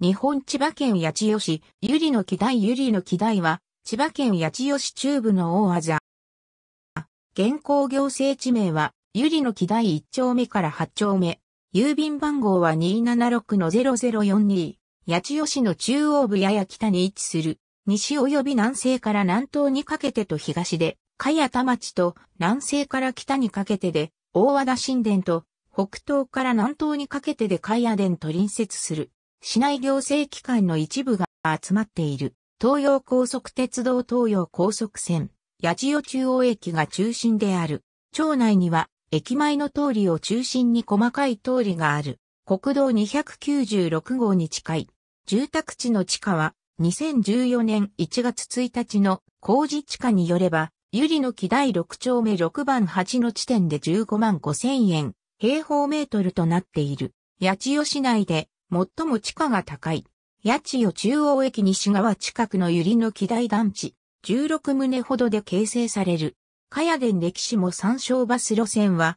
日本千葉県八千代市、ゆりの木台ゆりの木台は、千葉県八千代市中部の大字。現行行政地名は、ゆりの木台1丁目から8丁目。郵便番号は276-0042。八千代市の中央部やや北に位置する。西及び南西から南東にかけてと東で、茅田町と南西から北にかけてで、大和田神殿と北東から南東にかけてで茅田殿と隣接する。市内行政機関の一部が集まっている、東洋高速鉄道東洋高速線、八千代中央駅が中心である。町内には、駅前の通りを中心に細かい通りがある。国道296号に近い。住宅地の地下は、2014年1月1日の工事地下によれば、ゆりの木第6丁目6番8の地点で15万5千円、平方メートルとなっている。八千代市内で最も地価が高い。八千代中央駅西側近くの百合の機台団地、16棟ほどで形成される。かやでん歴史も参照バス路線は、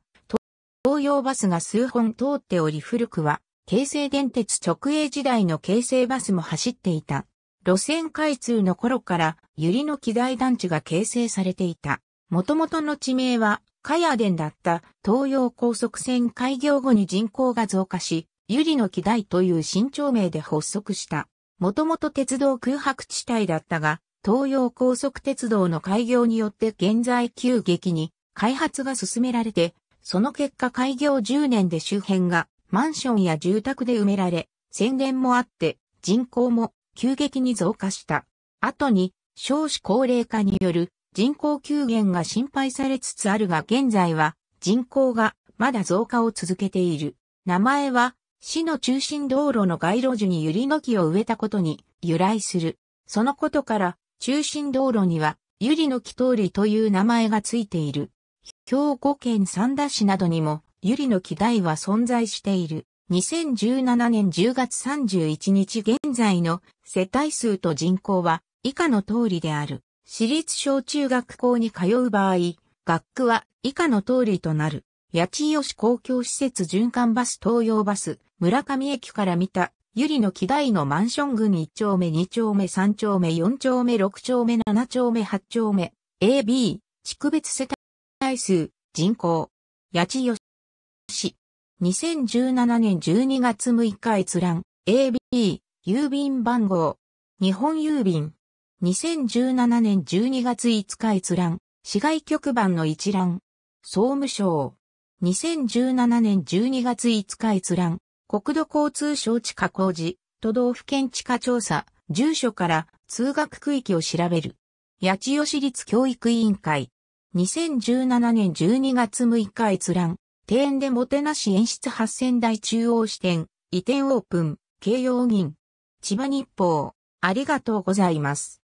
東洋バスが数本通っており古くは、京成電鉄直営時代の京成バスも走っていた。路線開通の頃から、百合の機台団地が形成されていた。元々の地名は、カヤデンだった東洋高速線開業後に人口が増加し、ユリの木台という新町名で発足した。もともと鉄道空白地帯だったが、東洋高速鉄道の開業によって現在急激に開発が進められて、その結果開業10年で周辺がマンションや住宅で埋められ、宣伝もあって人口も急激に増加した。後に少子高齢化による人口急減が心配されつつあるが現在は人口がまだ増加を続けている。名前は市の中心道路の街路樹にユリの木を植えたことに由来する。そのことから、中心道路には、ユリの木通りという名前がついている。兵庫県三田市などにも、ユリの木台は存在している。2017年10月31日現在の世帯数と人口は以下の通りである。私立小中学校に通う場合、学区は以下の通りとなる。八千代市公共施設循環バス東洋バス、村上駅から見た、ゆりの木台のマンション群1丁目2丁目3丁目4丁目6丁目7丁目8丁目、AB、地区別世帯数、人口、八千代市。2017年12月6日閲覧、AB、郵便番号、日本郵便。2017年12月5日閲覧、市外局番の一覧、総務省。2017年12月5日閲覧、国土交通省地下工事、都道府県地下調査、住所から通学区域を調べる。八千代市立教育委員会。2017年12月6日閲覧、庭園でもてなし演出8000台中央支店、移転オープン、慶応銀。千葉日報、ありがとうございます。